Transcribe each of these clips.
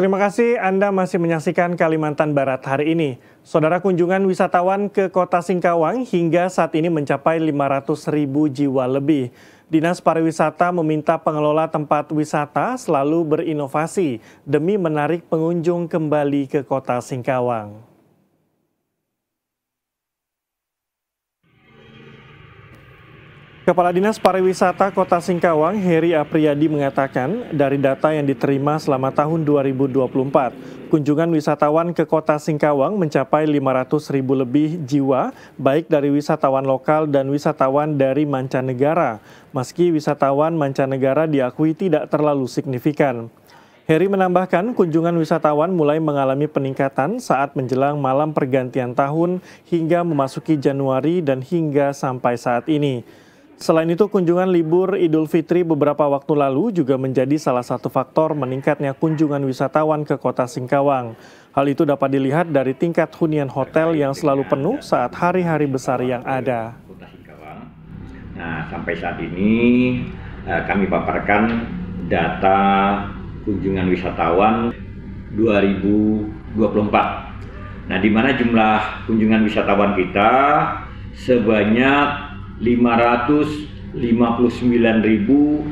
Terima kasih Anda masih menyaksikan Kalimantan Barat hari ini. Saudara kunjungan wisatawan ke kota Singkawang hingga saat ini mencapai 500 ribu jiwa lebih. Dinas Pariwisata meminta pengelola tempat wisata selalu berinovasi demi menarik pengunjung kembali ke kota Singkawang. Kepala Dinas Pariwisata Kota Singkawang, Heri Apriyadi mengatakan, dari data yang diterima selama tahun 2024, kunjungan wisatawan ke Kota Singkawang mencapai 500 ribu lebih jiwa, baik dari wisatawan lokal dan wisatawan dari mancanegara, meski wisatawan mancanegara diakui tidak terlalu signifikan. Heri menambahkan kunjungan wisatawan mulai mengalami peningkatan saat menjelang malam pergantian tahun hingga memasuki Januari dan hingga sampai saat ini. Selain itu, kunjungan libur Idul Fitri beberapa waktu lalu juga menjadi salah satu faktor meningkatnya kunjungan wisatawan ke kota Singkawang. Hal itu dapat dilihat dari tingkat hunian hotel yang selalu penuh saat hari-hari besar yang ada. Nah, sampai saat ini eh, kami paparkan data kunjungan wisatawan 2024. Nah, di mana jumlah kunjungan wisatawan kita sebanyak 559.246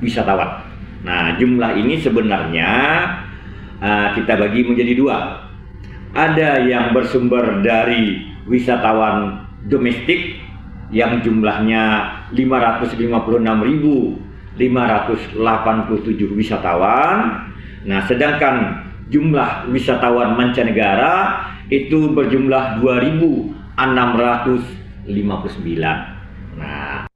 wisatawan. Nah, jumlah ini sebenarnya uh, kita bagi menjadi dua. Ada yang bersumber dari wisatawan domestik yang jumlahnya 556.587 wisatawan. Nah, sedangkan jumlah wisatawan mancanegara itu berjumlah 2.659. Nah,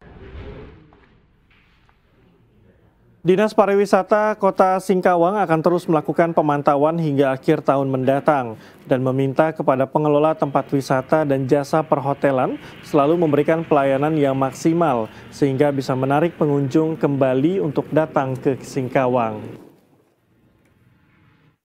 Dinas Pariwisata Kota Singkawang akan terus melakukan pemantauan hingga akhir tahun mendatang dan meminta kepada pengelola tempat wisata dan jasa perhotelan selalu memberikan pelayanan yang maksimal sehingga bisa menarik pengunjung kembali untuk datang ke Singkawang.